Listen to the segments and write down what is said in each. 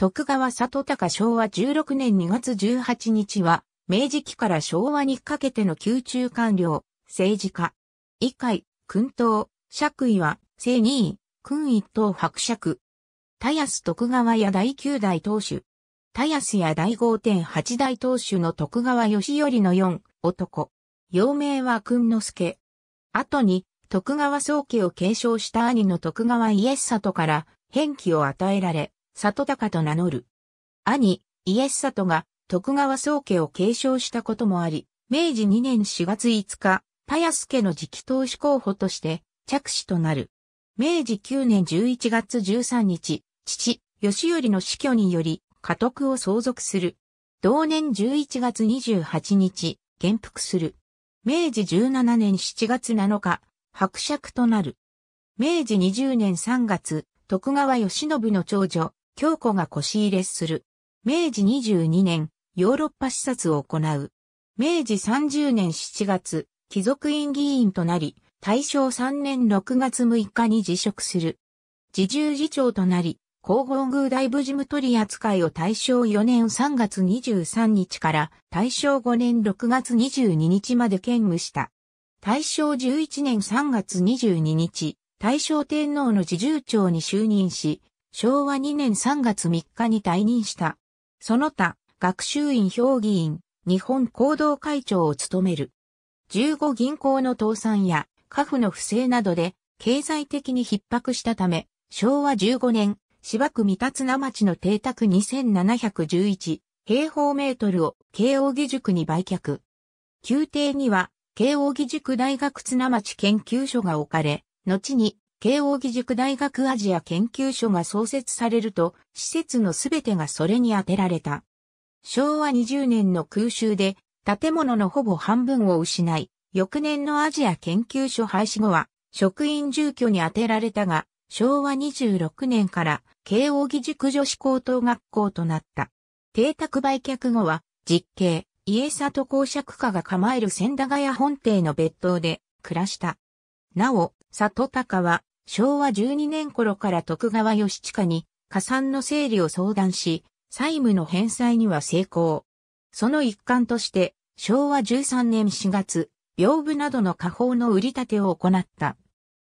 徳川里高昭和16年2月18日は、明治期から昭和にかけての宮中官僚、政治家、一回、君党、爵位は、正二位、君一等伯爵。田安徳川や第九代当主。田安や第5.8代当主の徳川義頼の四、男。幼名は君之助。後に、徳川宗家を継承した兄の徳川家里から、返記を与えられ、里高と名乗る。兄、イエス里が徳川宗家を継承したこともあり、明治2年4月5日、田安家の直期投資候補として着手となる。明治9年11月13日、父、義頼の死去により、家督を相続する。同年11月28日、元服する。明治17年7月7日、伯爵となる。明治20年3月、徳川義信の長女、京子が腰入れする。明治22年、ヨーロッパ視察を行う。明治30年7月、貴族院議員となり、大正3年6月6日に辞職する。自重次長となり、皇后宮大部事務取扱いを大正4年3月23日から大正5年6月22日まで兼務した。大正11年3月22日、大正天皇の自従長に就任し、昭和2年3月3日に退任した。その他、学習院評議員、日本行動会長を務める。15銀行の倒産や、家父の不正などで、経済的に逼迫したため、昭和15年、芝区三田綱町の邸宅2711平方メートルを慶応義塾に売却。宮廷には、慶応義塾大学綱町研究所が置かれ、後に慶應義塾大学アジア研究所が創設されると、施設のすべてがそれに充てられた。昭和20年の空襲で、建物のほぼ半分を失い、翌年のアジア研究所廃止後は、職員住居に充てられたが、昭和26年から慶應義塾女子高等学校となった。邸宅売却後は、実刑、家里公爵家が構える千駄ヶ谷本邸の別当で暮らした。なお、里高は昭和12年頃から徳川義親に加算の整理を相談し、債務の返済には成功。その一環として、昭和13年4月、屏風などの家宝の売り立てを行った。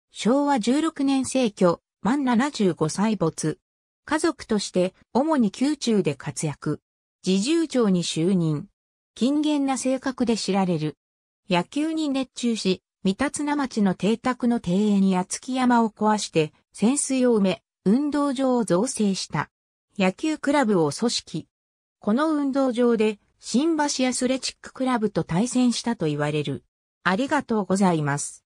昭和16年逝去、満75歳没。家族として主に宮中で活躍。自重長に就任。金言な性格で知られる。野球に熱中し、三田綱町の邸宅の庭園や月山を壊して、潜水を埋め、運動場を造成した。野球クラブを組織。この運動場で、新橋アスレチッククラブと対戦したと言われる。ありがとうございます。